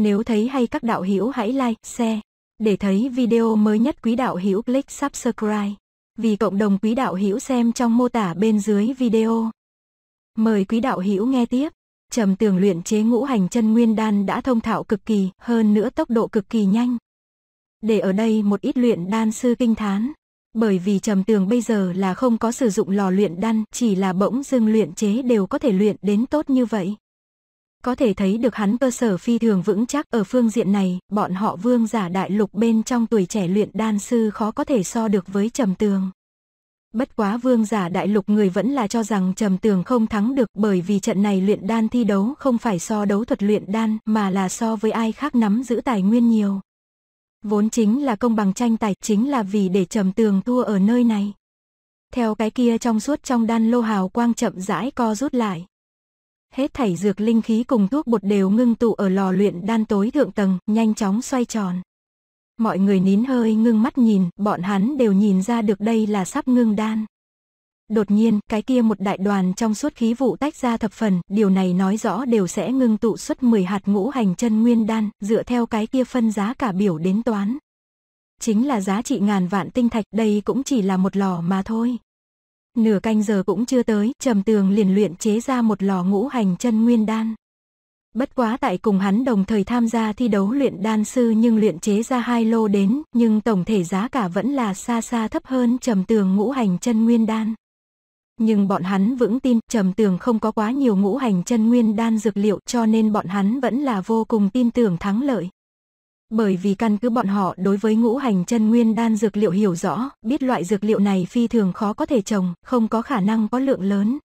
Nếu thấy hay các đạo hữu hãy like, share. Để thấy video mới nhất quý đạo hữu click subscribe. Vì cộng đồng quý đạo hữu xem trong mô tả bên dưới video. Mời quý đạo hữu nghe tiếp. Trầm tường luyện chế ngũ hành chân nguyên đan đã thông thạo cực kỳ, hơn nữa tốc độ cực kỳ nhanh. Để ở đây một ít luyện đan sư kinh thán. Bởi vì trầm tường bây giờ là không có sử dụng lò luyện đan, chỉ là bỗng dưng luyện chế đều có thể luyện đến tốt như vậy. Có thể thấy được hắn cơ sở phi thường vững chắc ở phương diện này, bọn họ vương giả đại lục bên trong tuổi trẻ luyện đan sư khó có thể so được với trầm tường. Bất quá vương giả đại lục người vẫn là cho rằng trầm tường không thắng được bởi vì trận này luyện đan thi đấu không phải so đấu thuật luyện đan mà là so với ai khác nắm giữ tài nguyên nhiều. Vốn chính là công bằng tranh tài chính là vì để trầm tường thua ở nơi này. Theo cái kia trong suốt trong đan lô hào quang chậm rãi co rút lại. Hết thảy dược linh khí cùng thuốc bột đều ngưng tụ ở lò luyện đan tối thượng tầng, nhanh chóng xoay tròn. Mọi người nín hơi ngưng mắt nhìn, bọn hắn đều nhìn ra được đây là sắp ngưng đan. Đột nhiên, cái kia một đại đoàn trong suốt khí vụ tách ra thập phần, điều này nói rõ đều sẽ ngưng tụ xuất 10 hạt ngũ hành chân nguyên đan, dựa theo cái kia phân giá cả biểu đến toán. Chính là giá trị ngàn vạn tinh thạch đây cũng chỉ là một lò mà thôi nửa canh giờ cũng chưa tới, trầm tường liền luyện chế ra một lò ngũ hành chân nguyên đan. Bất quá tại cùng hắn đồng thời tham gia thi đấu luyện đan sư nhưng luyện chế ra hai lô đến, nhưng tổng thể giá cả vẫn là xa xa thấp hơn trầm tường ngũ hành chân nguyên đan. Nhưng bọn hắn vững tin trầm tường không có quá nhiều ngũ hành chân nguyên đan dược liệu cho nên bọn hắn vẫn là vô cùng tin tưởng thắng lợi. Bởi vì căn cứ bọn họ đối với ngũ hành chân nguyên đan dược liệu hiểu rõ, biết loại dược liệu này phi thường khó có thể trồng, không có khả năng có lượng lớn.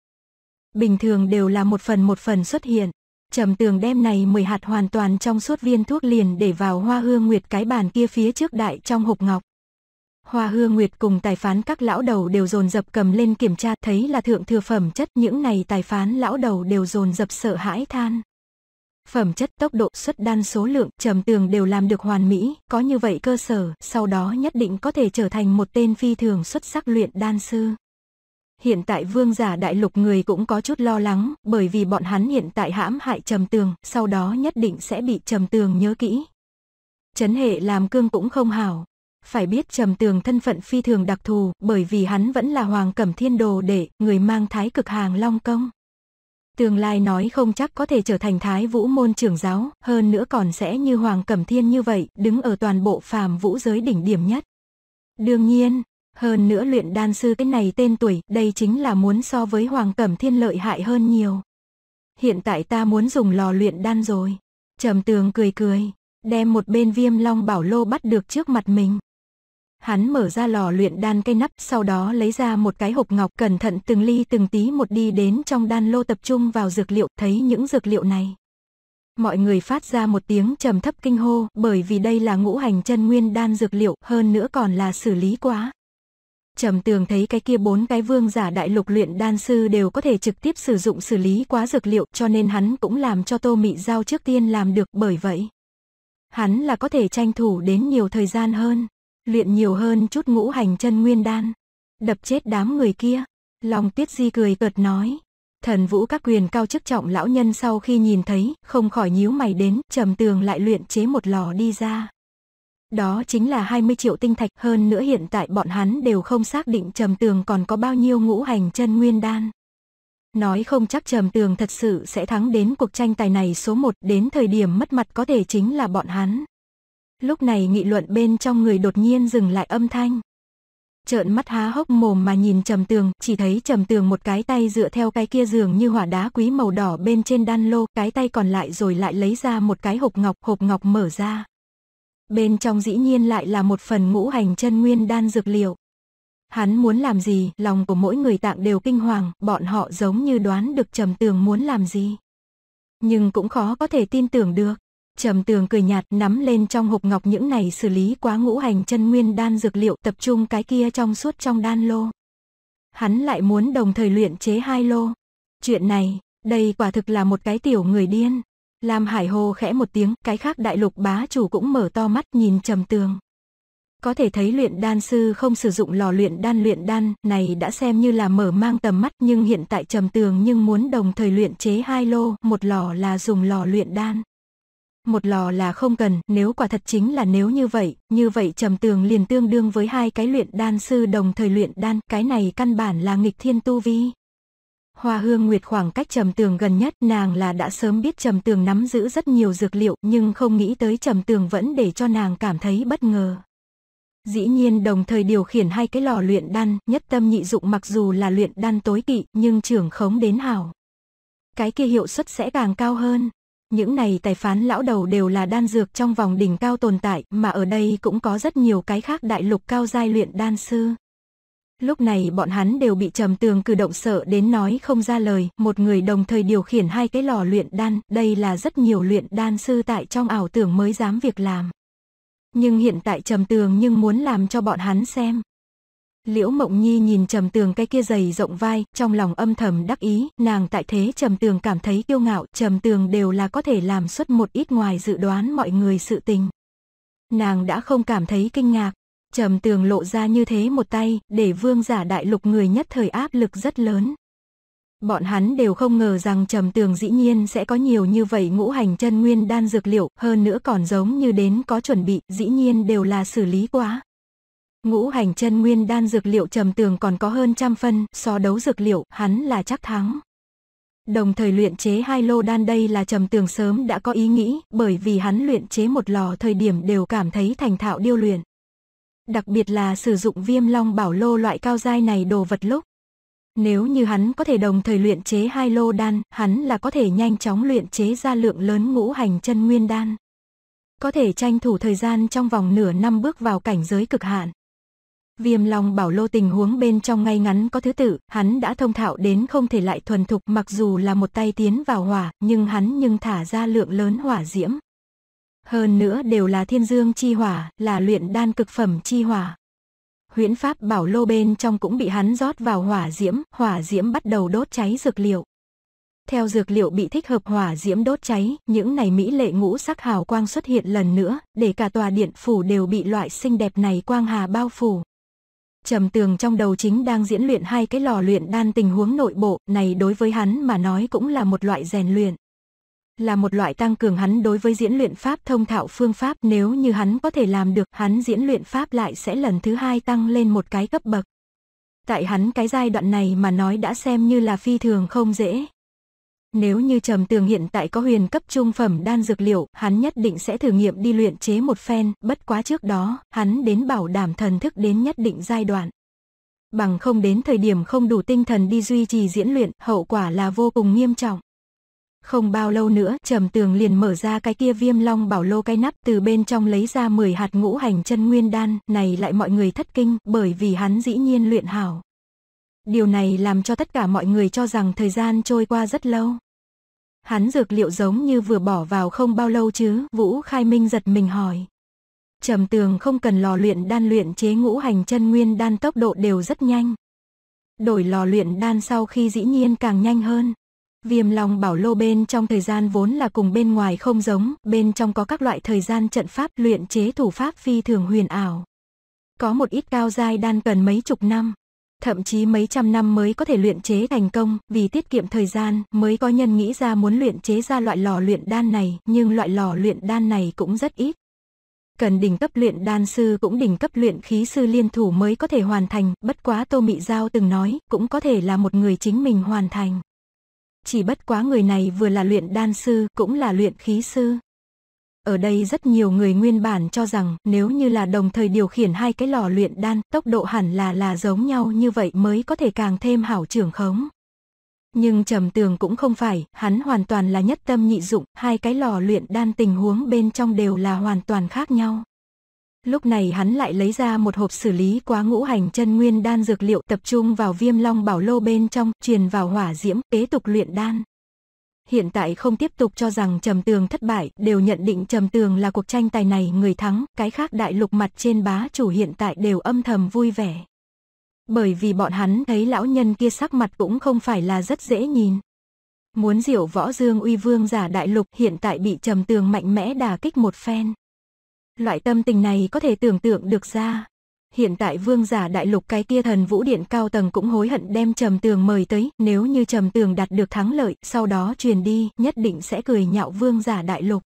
Bình thường đều là một phần một phần xuất hiện. Trầm tường đem này 10 hạt hoàn toàn trong suốt viên thuốc liền để vào hoa hương nguyệt cái bàn kia phía trước đại trong hộp ngọc. Hoa hương nguyệt cùng tài phán các lão đầu đều dồn dập cầm lên kiểm tra thấy là thượng thừa phẩm chất những này tài phán lão đầu đều dồn dập sợ hãi than phẩm chất tốc độ xuất đan số lượng trầm tường đều làm được hoàn mỹ có như vậy cơ sở sau đó nhất định có thể trở thành một tên phi thường xuất sắc luyện đan sư hiện tại vương giả đại lục người cũng có chút lo lắng bởi vì bọn hắn hiện tại hãm hại trầm tường sau đó nhất định sẽ bị trầm tường nhớ kỹ chấn hệ làm cương cũng không hảo phải biết trầm tường thân phận phi thường đặc thù bởi vì hắn vẫn là hoàng cẩm thiên đồ đệ người mang thái cực hàng long công tương lai nói không chắc có thể trở thành thái vũ môn trưởng giáo, hơn nữa còn sẽ như Hoàng Cẩm Thiên như vậy, đứng ở toàn bộ phàm vũ giới đỉnh điểm nhất. Đương nhiên, hơn nữa luyện đan sư cái này tên tuổi, đây chính là muốn so với Hoàng Cẩm Thiên lợi hại hơn nhiều. Hiện tại ta muốn dùng lò luyện đan rồi. Trầm tường cười cười, đem một bên viêm long bảo lô bắt được trước mặt mình. Hắn mở ra lò luyện đan cây nắp, sau đó lấy ra một cái hộp ngọc cẩn thận từng ly từng tí một đi đến trong đan lô tập trung vào dược liệu, thấy những dược liệu này. Mọi người phát ra một tiếng trầm thấp kinh hô, bởi vì đây là ngũ hành chân nguyên đan dược liệu, hơn nữa còn là xử lý quá. Trầm tường thấy cái kia bốn cái vương giả đại lục luyện đan sư đều có thể trực tiếp sử dụng xử lý quá dược liệu cho nên hắn cũng làm cho tô mị giao trước tiên làm được bởi vậy. Hắn là có thể tranh thủ đến nhiều thời gian hơn luyện nhiều hơn chút ngũ hành chân nguyên đan, đập chết đám người kia. Long Tuyết Di cười cợt nói, thần vũ các quyền cao chức trọng lão nhân sau khi nhìn thấy, không khỏi nhíu mày đến, trầm tường lại luyện chế một lò đi ra. Đó chính là 20 triệu tinh thạch hơn nữa hiện tại bọn hắn đều không xác định trầm tường còn có bao nhiêu ngũ hành chân nguyên đan. Nói không chắc trầm tường thật sự sẽ thắng đến cuộc tranh tài này số 1 đến thời điểm mất mặt có thể chính là bọn hắn. Lúc này nghị luận bên trong người đột nhiên dừng lại âm thanh. Trợn mắt há hốc mồm mà nhìn trầm tường, chỉ thấy trầm tường một cái tay dựa theo cái kia giường như hỏa đá quý màu đỏ bên trên đan lô, cái tay còn lại rồi lại lấy ra một cái hộp ngọc, hộp ngọc mở ra. Bên trong dĩ nhiên lại là một phần ngũ hành chân nguyên đan dược liệu. Hắn muốn làm gì, lòng của mỗi người tạng đều kinh hoàng, bọn họ giống như đoán được trầm tường muốn làm gì. Nhưng cũng khó có thể tin tưởng được. Trầm tường cười nhạt nắm lên trong hộp ngọc những này xử lý quá ngũ hành chân nguyên đan dược liệu tập trung cái kia trong suốt trong đan lô. Hắn lại muốn đồng thời luyện chế hai lô. Chuyện này, đây quả thực là một cái tiểu người điên. làm Hải hồ khẽ một tiếng, cái khác đại lục bá chủ cũng mở to mắt nhìn trầm tường. Có thể thấy luyện đan sư không sử dụng lò luyện đan luyện đan này đã xem như là mở mang tầm mắt nhưng hiện tại trầm tường nhưng muốn đồng thời luyện chế hai lô, một lò là dùng lò luyện đan một lò là không cần, nếu quả thật chính là nếu như vậy, như vậy trầm tường liền tương đương với hai cái luyện đan sư đồng thời luyện đan, cái này căn bản là nghịch thiên tu vi. Hoa hương nguyệt khoảng cách trầm tường gần nhất, nàng là đã sớm biết trầm tường nắm giữ rất nhiều dược liệu, nhưng không nghĩ tới trầm tường vẫn để cho nàng cảm thấy bất ngờ. Dĩ nhiên đồng thời điều khiển hai cái lò luyện đan, nhất tâm nhị dụng mặc dù là luyện đan tối kỵ, nhưng trưởng khống đến hảo. Cái kia hiệu suất sẽ càng cao hơn. Những này tài phán lão đầu đều là đan dược trong vòng đỉnh cao tồn tại, mà ở đây cũng có rất nhiều cái khác đại lục cao giai luyện đan sư. Lúc này bọn hắn đều bị trầm tường cử động sợ đến nói không ra lời, một người đồng thời điều khiển hai cái lò luyện đan, đây là rất nhiều luyện đan sư tại trong ảo tưởng mới dám việc làm. Nhưng hiện tại trầm tường nhưng muốn làm cho bọn hắn xem. Liễu Mộng Nhi nhìn Trầm Tường cái kia dày rộng vai, trong lòng âm thầm đắc ý, nàng tại thế Trầm Tường cảm thấy kiêu ngạo, Trầm Tường đều là có thể làm xuất một ít ngoài dự đoán mọi người sự tình. Nàng đã không cảm thấy kinh ngạc, Trầm Tường lộ ra như thế một tay, để vương giả đại lục người nhất thời áp lực rất lớn. Bọn hắn đều không ngờ rằng Trầm Tường dĩ nhiên sẽ có nhiều như vậy ngũ hành chân nguyên đan dược liệu, hơn nữa còn giống như đến có chuẩn bị, dĩ nhiên đều là xử lý quá. Ngũ hành chân nguyên đan dược liệu trầm tường còn có hơn trăm phân, so đấu dược liệu, hắn là chắc thắng. Đồng thời luyện chế hai lô đan đây là trầm tường sớm đã có ý nghĩ, bởi vì hắn luyện chế một lò thời điểm đều cảm thấy thành thạo điêu luyện. Đặc biệt là sử dụng viêm long bảo lô loại cao dai này đồ vật lúc. Nếu như hắn có thể đồng thời luyện chế hai lô đan, hắn là có thể nhanh chóng luyện chế ra lượng lớn ngũ hành chân nguyên đan. Có thể tranh thủ thời gian trong vòng nửa năm bước vào cảnh giới cực hạn. Viêm Long bảo lô tình huống bên trong ngay ngắn có thứ tự, hắn đã thông thạo đến không thể lại thuần thục mặc dù là một tay tiến vào hỏa, nhưng hắn nhưng thả ra lượng lớn hỏa diễm. Hơn nữa đều là thiên dương chi hỏa, là luyện đan cực phẩm chi hỏa. Huyễn pháp bảo lô bên trong cũng bị hắn rót vào hỏa diễm, hỏa diễm bắt đầu đốt cháy dược liệu. Theo dược liệu bị thích hợp hỏa diễm đốt cháy, những này mỹ lệ ngũ sắc hào quang xuất hiện lần nữa, để cả tòa điện phủ đều bị loại xinh đẹp này quang hà bao phủ. Trầm tường trong đầu chính đang diễn luyện hai cái lò luyện đan tình huống nội bộ này đối với hắn mà nói cũng là một loại rèn luyện. Là một loại tăng cường hắn đối với diễn luyện pháp thông thạo phương pháp nếu như hắn có thể làm được hắn diễn luyện pháp lại sẽ lần thứ hai tăng lên một cái cấp bậc. Tại hắn cái giai đoạn này mà nói đã xem như là phi thường không dễ, nếu như Trầm Tường hiện tại có huyền cấp trung phẩm đan dược liệu, hắn nhất định sẽ thử nghiệm đi luyện chế một phen, bất quá trước đó, hắn đến bảo đảm thần thức đến nhất định giai đoạn. Bằng không đến thời điểm không đủ tinh thần đi duy trì diễn luyện, hậu quả là vô cùng nghiêm trọng. Không bao lâu nữa, Trầm Tường liền mở ra cái kia viêm long bảo lô cái nắp từ bên trong lấy ra 10 hạt ngũ hành chân nguyên đan, này lại mọi người thất kinh, bởi vì hắn dĩ nhiên luyện hảo. Điều này làm cho tất cả mọi người cho rằng thời gian trôi qua rất lâu. Hắn dược liệu giống như vừa bỏ vào không bao lâu chứ, Vũ Khai Minh giật mình hỏi. Trầm tường không cần lò luyện đan luyện chế ngũ hành chân nguyên đan tốc độ đều rất nhanh. Đổi lò luyện đan sau khi dĩ nhiên càng nhanh hơn. Viêm lòng bảo lô bên trong thời gian vốn là cùng bên ngoài không giống, bên trong có các loại thời gian trận pháp luyện chế thủ pháp phi thường huyền ảo. Có một ít cao giai đan cần mấy chục năm, thậm chí mấy trăm năm mới có thể luyện chế thành công, vì tiết kiệm thời gian mới có nhân nghĩ ra muốn luyện chế ra loại lò luyện đan này, nhưng loại lò luyện đan này cũng rất ít. Cần đỉnh cấp luyện đan sư cũng đỉnh cấp luyện khí sư liên thủ mới có thể hoàn thành, bất quá Tô Mị Giao từng nói, cũng có thể là một người chính mình hoàn thành. Chỉ bất quá người này vừa là luyện đan sư, cũng là luyện khí sư. Ở đây rất nhiều người nguyên bản cho rằng nếu như là đồng thời điều khiển hai cái lò luyện đan, tốc độ hẳn là là giống nhau như vậy mới có thể càng thêm hảo trưởng khống. Nhưng trầm tường cũng không phải, hắn hoàn toàn là nhất tâm nhị dụng, hai cái lò luyện đan tình huống bên trong đều là hoàn toàn khác nhau. Lúc này hắn lại lấy ra một hộp xử lý quá ngũ hành chân nguyên đan dược liệu tập trung vào viêm long bảo lô bên trong, truyền vào hỏa diễm, kế tục luyện đan hiện tại không tiếp tục cho rằng Trầm Tường thất bại, đều nhận định Trầm Tường là cuộc tranh tài này người thắng, cái khác đại lục mặt trên bá chủ hiện tại đều âm thầm vui vẻ. Bởi vì bọn hắn thấy lão nhân kia sắc mặt cũng không phải là rất dễ nhìn. Muốn diệu võ dương uy vương giả đại lục hiện tại bị Trầm Tường mạnh mẽ đà kích một phen. Loại tâm tình này có thể tưởng tượng được ra hiện tại vương giả đại lục cái kia thần vũ điện cao tầng cũng hối hận đem trầm tường mời tới, nếu như trầm tường đạt được thắng lợi, sau đó truyền đi, nhất định sẽ cười nhạo vương giả đại lục.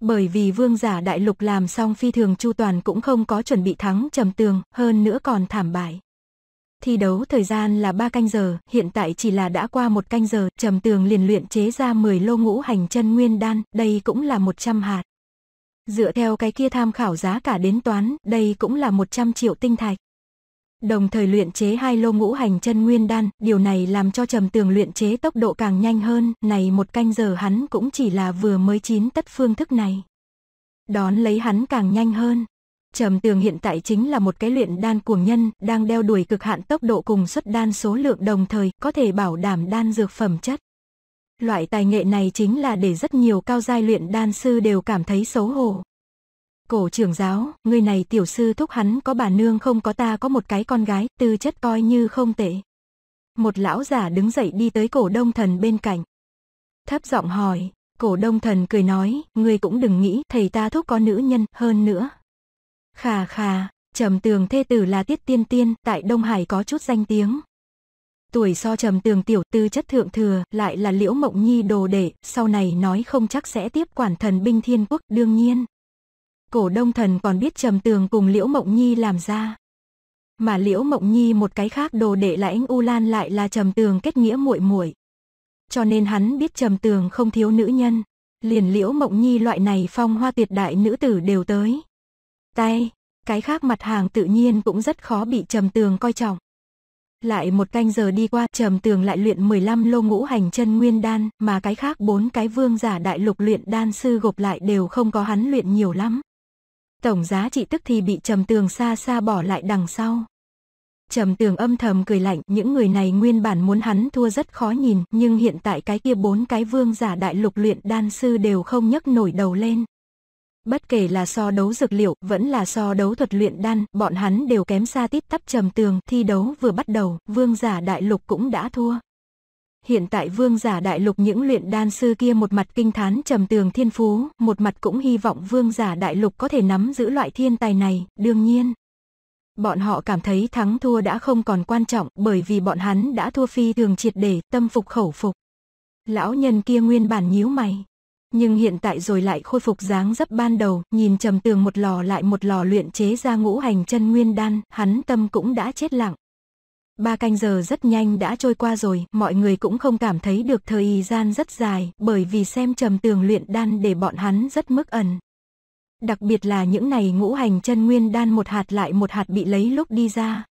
Bởi vì vương giả đại lục làm xong phi thường chu toàn cũng không có chuẩn bị thắng trầm tường, hơn nữa còn thảm bại. Thi đấu thời gian là 3 canh giờ, hiện tại chỉ là đã qua một canh giờ, trầm tường liền luyện chế ra 10 lô ngũ hành chân nguyên đan, đây cũng là 100 hạt. Dựa theo cái kia tham khảo giá cả đến toán, đây cũng là 100 triệu tinh thạch. Đồng thời luyện chế hai lô ngũ hành chân nguyên đan, điều này làm cho trầm tường luyện chế tốc độ càng nhanh hơn, này một canh giờ hắn cũng chỉ là vừa mới chín tất phương thức này. Đón lấy hắn càng nhanh hơn. Trầm tường hiện tại chính là một cái luyện đan cuồng nhân, đang đeo đuổi cực hạn tốc độ cùng xuất đan số lượng đồng thời, có thể bảo đảm đan dược phẩm chất. Loại tài nghệ này chính là để rất nhiều cao giai luyện đan sư đều cảm thấy xấu hổ. Cổ trưởng giáo, người này tiểu sư thúc hắn có bà nương không có ta có một cái con gái, tư chất coi như không tệ. Một lão giả đứng dậy đi tới cổ đông thần bên cạnh. Thấp giọng hỏi, cổ đông thần cười nói, người cũng đừng nghĩ thầy ta thúc có nữ nhân hơn nữa. Khà khà, trầm tường thê tử là tiết tiên tiên, tại Đông Hải có chút danh tiếng. Tuổi so trầm tường tiểu tư chất thượng thừa, lại là liễu mộng nhi đồ đệ, sau này nói không chắc sẽ tiếp quản thần binh thiên quốc, đương nhiên. Cổ đông thần còn biết trầm tường cùng liễu mộng nhi làm ra. Mà liễu mộng nhi một cái khác đồ đệ là anh U Lan lại là trầm tường kết nghĩa muội muội Cho nên hắn biết trầm tường không thiếu nữ nhân. Liền liễu mộng nhi loại này phong hoa tuyệt đại nữ tử đều tới. Tay, cái khác mặt hàng tự nhiên cũng rất khó bị trầm tường coi trọng. Lại một canh giờ đi qua, trầm tường lại luyện 15 lô ngũ hành chân nguyên đan, mà cái khác bốn cái vương giả đại lục luyện đan sư gộp lại đều không có hắn luyện nhiều lắm. Tổng giá trị tức thì bị trầm tường xa xa bỏ lại đằng sau. Trầm tường âm thầm cười lạnh, những người này nguyên bản muốn hắn thua rất khó nhìn, nhưng hiện tại cái kia bốn cái vương giả đại lục luyện đan sư đều không nhấc nổi đầu lên, Bất kể là so đấu dược liệu, vẫn là so đấu thuật luyện đan, bọn hắn đều kém xa tít tắp trầm tường, thi đấu vừa bắt đầu, vương giả đại lục cũng đã thua. Hiện tại vương giả đại lục những luyện đan sư kia một mặt kinh thán trầm tường thiên phú, một mặt cũng hy vọng vương giả đại lục có thể nắm giữ loại thiên tài này, đương nhiên. Bọn họ cảm thấy thắng thua đã không còn quan trọng bởi vì bọn hắn đã thua phi thường triệt để tâm phục khẩu phục. Lão nhân kia nguyên bản nhíu mày, nhưng hiện tại rồi lại khôi phục dáng dấp ban đầu, nhìn trầm tường một lò lại một lò luyện chế ra ngũ hành chân nguyên đan, hắn tâm cũng đã chết lặng. Ba canh giờ rất nhanh đã trôi qua rồi, mọi người cũng không cảm thấy được thời gian rất dài, bởi vì xem trầm tường luyện đan để bọn hắn rất mức ẩn. Đặc biệt là những này ngũ hành chân nguyên đan một hạt lại một hạt bị lấy lúc đi ra.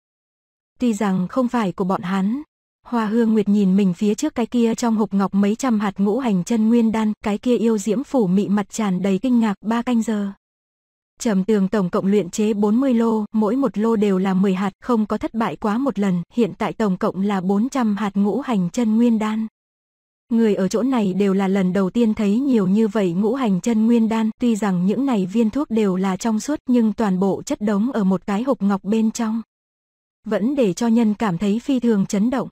Tuy rằng không phải của bọn hắn, Hoa Hương Nguyệt nhìn mình phía trước cái kia trong hộp ngọc mấy trăm hạt ngũ hành chân nguyên đan, cái kia yêu diễm phủ mị mặt tràn đầy kinh ngạc ba canh giờ. Trầm tường tổng cộng luyện chế 40 lô, mỗi một lô đều là 10 hạt, không có thất bại quá một lần, hiện tại tổng cộng là 400 hạt ngũ hành chân nguyên đan. Người ở chỗ này đều là lần đầu tiên thấy nhiều như vậy ngũ hành chân nguyên đan, tuy rằng những này viên thuốc đều là trong suốt nhưng toàn bộ chất đống ở một cái hộp ngọc bên trong. Vẫn để cho nhân cảm thấy phi thường chấn động.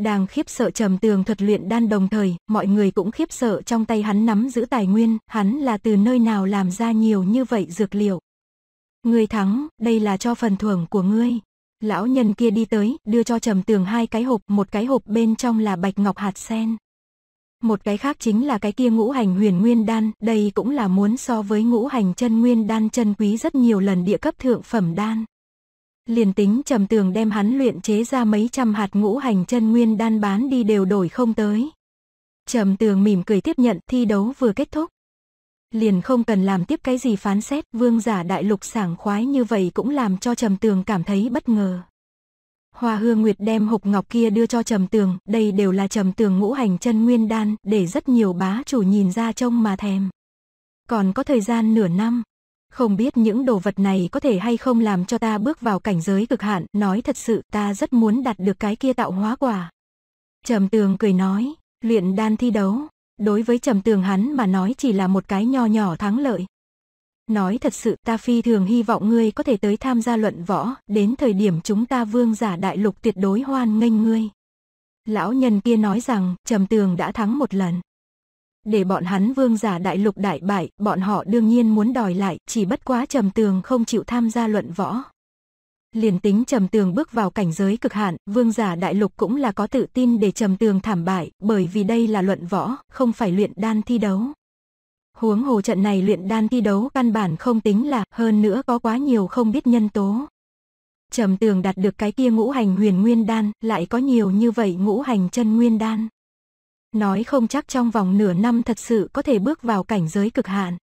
Đang khiếp sợ trầm tường thuật luyện đan đồng thời, mọi người cũng khiếp sợ trong tay hắn nắm giữ tài nguyên, hắn là từ nơi nào làm ra nhiều như vậy dược liệu. người thắng, đây là cho phần thưởng của ngươi. Lão nhân kia đi tới, đưa cho trầm tường hai cái hộp, một cái hộp bên trong là bạch ngọc hạt sen. Một cái khác chính là cái kia ngũ hành huyền nguyên đan, đây cũng là muốn so với ngũ hành chân nguyên đan chân quý rất nhiều lần địa cấp thượng phẩm đan liền tính trầm tường đem hắn luyện chế ra mấy trăm hạt ngũ hành chân nguyên đan bán đi đều đổi không tới. Trầm tường mỉm cười tiếp nhận thi đấu vừa kết thúc. Liền không cần làm tiếp cái gì phán xét, vương giả đại lục sảng khoái như vậy cũng làm cho trầm tường cảm thấy bất ngờ. Hoa hương nguyệt đem hộp ngọc kia đưa cho trầm tường, đây đều là trầm tường ngũ hành chân nguyên đan, để rất nhiều bá chủ nhìn ra trông mà thèm. Còn có thời gian nửa năm, không biết những đồ vật này có thể hay không làm cho ta bước vào cảnh giới cực hạn, nói thật sự ta rất muốn đạt được cái kia tạo hóa quả. Trầm tường cười nói, luyện đan thi đấu, đối với trầm tường hắn mà nói chỉ là một cái nho nhỏ thắng lợi. Nói thật sự ta phi thường hy vọng ngươi có thể tới tham gia luận võ, đến thời điểm chúng ta vương giả đại lục tuyệt đối hoan nghênh ngươi. Lão nhân kia nói rằng trầm tường đã thắng một lần để bọn hắn vương giả đại lục đại bại, bọn họ đương nhiên muốn đòi lại, chỉ bất quá trầm tường không chịu tham gia luận võ. Liền tính trầm tường bước vào cảnh giới cực hạn, vương giả đại lục cũng là có tự tin để trầm tường thảm bại, bởi vì đây là luận võ, không phải luyện đan thi đấu. Huống hồ trận này luyện đan thi đấu căn bản không tính là, hơn nữa có quá nhiều không biết nhân tố. Trầm tường đạt được cái kia ngũ hành huyền nguyên đan, lại có nhiều như vậy ngũ hành chân nguyên đan. Nói không chắc trong vòng nửa năm thật sự có thể bước vào cảnh giới cực hạn.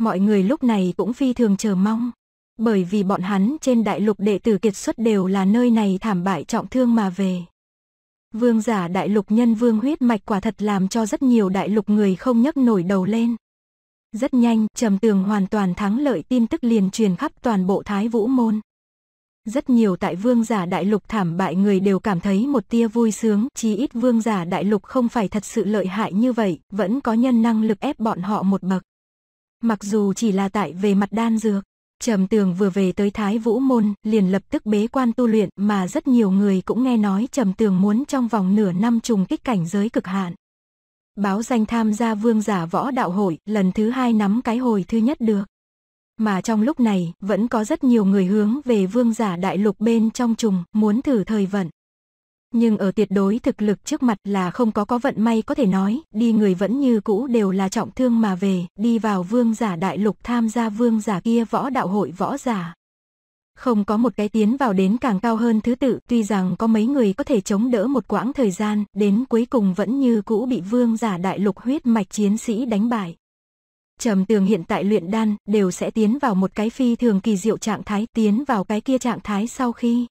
Mọi người lúc này cũng phi thường chờ mong. Bởi vì bọn hắn trên đại lục đệ tử kiệt xuất đều là nơi này thảm bại trọng thương mà về. Vương giả đại lục nhân vương huyết mạch quả thật làm cho rất nhiều đại lục người không nhấc nổi đầu lên. Rất nhanh, trầm tường hoàn toàn thắng lợi tin tức liền truyền khắp toàn bộ Thái Vũ Môn. Rất nhiều tại vương giả đại lục thảm bại người đều cảm thấy một tia vui sướng, chí ít vương giả đại lục không phải thật sự lợi hại như vậy, vẫn có nhân năng lực ép bọn họ một bậc. Mặc dù chỉ là tại về mặt đan dược, Trầm Tường vừa về tới Thái Vũ Môn, liền lập tức bế quan tu luyện mà rất nhiều người cũng nghe nói Trầm Tường muốn trong vòng nửa năm trùng kích cảnh giới cực hạn. Báo danh tham gia vương giả võ đạo hội, lần thứ hai nắm cái hồi thứ nhất được mà trong lúc này vẫn có rất nhiều người hướng về vương giả đại lục bên trong trùng, muốn thử thời vận. Nhưng ở tuyệt đối thực lực trước mặt là không có có vận may có thể nói, đi người vẫn như cũ đều là trọng thương mà về, đi vào vương giả đại lục tham gia vương giả kia võ đạo hội võ giả. Không có một cái tiến vào đến càng cao hơn thứ tự, tuy rằng có mấy người có thể chống đỡ một quãng thời gian, đến cuối cùng vẫn như cũ bị vương giả đại lục huyết mạch chiến sĩ đánh bại. Trầm tường hiện tại luyện đan đều sẽ tiến vào một cái phi thường kỳ diệu trạng thái tiến vào cái kia trạng thái sau khi.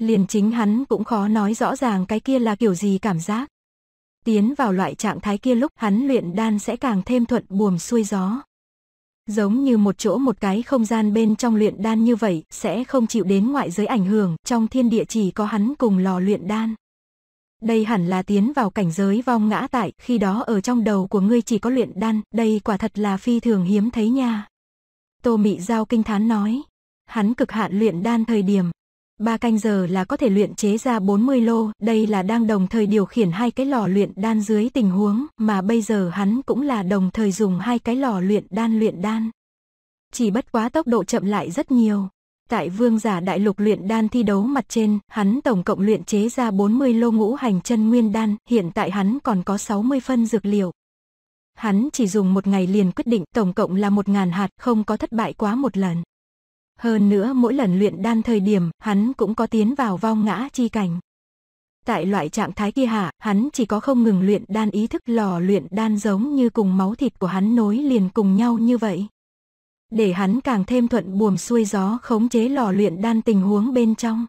Liền chính hắn cũng khó nói rõ ràng cái kia là kiểu gì cảm giác. Tiến vào loại trạng thái kia lúc hắn luyện đan sẽ càng thêm thuận buồm xuôi gió. Giống như một chỗ một cái không gian bên trong luyện đan như vậy sẽ không chịu đến ngoại giới ảnh hưởng trong thiên địa chỉ có hắn cùng lò luyện đan đây hẳn là tiến vào cảnh giới vong ngã tại, khi đó ở trong đầu của ngươi chỉ có luyện đan, đây quả thật là phi thường hiếm thấy nha. Tô Mị Giao kinh thán nói, hắn cực hạn luyện đan thời điểm, ba canh giờ là có thể luyện chế ra 40 lô, đây là đang đồng thời điều khiển hai cái lò luyện đan dưới tình huống, mà bây giờ hắn cũng là đồng thời dùng hai cái lò luyện đan luyện đan. Chỉ bất quá tốc độ chậm lại rất nhiều. Tại vương giả đại lục luyện đan thi đấu mặt trên, hắn tổng cộng luyện chế ra 40 lô ngũ hành chân nguyên đan, hiện tại hắn còn có 60 phân dược liệu. Hắn chỉ dùng một ngày liền quyết định tổng cộng là 1.000 hạt, không có thất bại quá một lần. Hơn nữa mỗi lần luyện đan thời điểm, hắn cũng có tiến vào vong ngã chi cảnh. Tại loại trạng thái kia hạ, hắn chỉ có không ngừng luyện đan ý thức lò luyện đan giống như cùng máu thịt của hắn nối liền cùng nhau như vậy để hắn càng thêm thuận buồm xuôi gió khống chế lò luyện đan tình huống bên trong.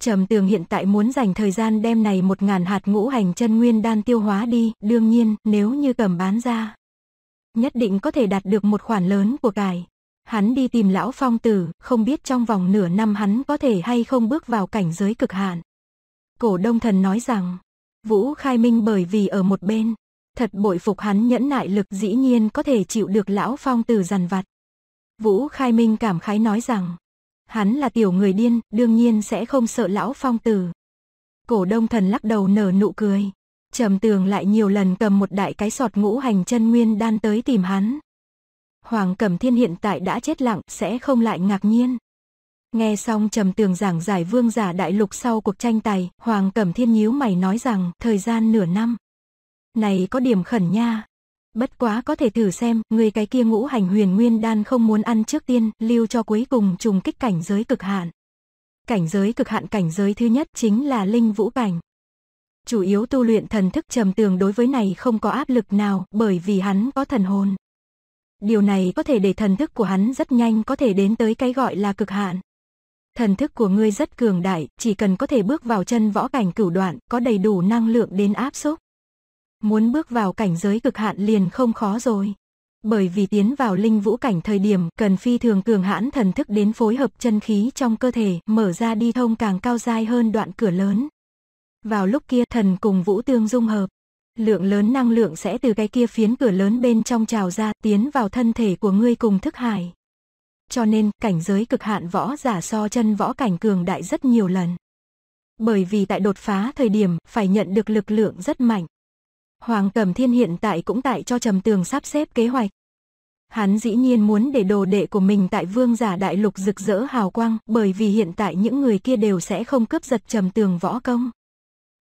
Trầm tường hiện tại muốn dành thời gian đem này một ngàn hạt ngũ hành chân nguyên đan tiêu hóa đi, đương nhiên nếu như cầm bán ra. Nhất định có thể đạt được một khoản lớn của cải. Hắn đi tìm lão phong tử, không biết trong vòng nửa năm hắn có thể hay không bước vào cảnh giới cực hạn. Cổ đông thần nói rằng, Vũ Khai Minh bởi vì ở một bên, thật bội phục hắn nhẫn nại lực dĩ nhiên có thể chịu được lão phong tử dằn vặt. Vũ Khai Minh cảm khái nói rằng, hắn là tiểu người điên, đương nhiên sẽ không sợ lão phong tử. Cổ đông thần lắc đầu nở nụ cười. Trầm tường lại nhiều lần cầm một đại cái sọt ngũ hành chân nguyên đan tới tìm hắn. Hoàng Cẩm Thiên hiện tại đã chết lặng, sẽ không lại ngạc nhiên. Nghe xong Trầm Tường giảng giải vương giả đại lục sau cuộc tranh tài, Hoàng Cẩm Thiên nhíu mày nói rằng, thời gian nửa năm. Này có điểm khẩn nha, Bất quá có thể thử xem, người cái kia ngũ hành huyền nguyên đan không muốn ăn trước tiên, lưu cho cuối cùng trùng kích cảnh giới cực hạn. Cảnh giới cực hạn cảnh giới thứ nhất chính là linh vũ cảnh. Chủ yếu tu luyện thần thức trầm tường đối với này không có áp lực nào, bởi vì hắn có thần hồn. Điều này có thể để thần thức của hắn rất nhanh có thể đến tới cái gọi là cực hạn. Thần thức của ngươi rất cường đại, chỉ cần có thể bước vào chân võ cảnh cửu đoạn, có đầy đủ năng lượng đến áp xúc muốn bước vào cảnh giới cực hạn liền không khó rồi. Bởi vì tiến vào linh vũ cảnh thời điểm cần phi thường cường hãn thần thức đến phối hợp chân khí trong cơ thể mở ra đi thông càng cao dai hơn đoạn cửa lớn. Vào lúc kia thần cùng vũ tương dung hợp, lượng lớn năng lượng sẽ từ cái kia phiến cửa lớn bên trong trào ra tiến vào thân thể của ngươi cùng thức hải. Cho nên cảnh giới cực hạn võ giả so chân võ cảnh cường đại rất nhiều lần. Bởi vì tại đột phá thời điểm phải nhận được lực lượng rất mạnh. Hoàng Cẩm Thiên hiện tại cũng tại cho Trầm Tường sắp xếp kế hoạch. Hắn dĩ nhiên muốn để đồ đệ của mình tại vương giả đại lục rực rỡ hào quang bởi vì hiện tại những người kia đều sẽ không cướp giật Trầm Tường võ công.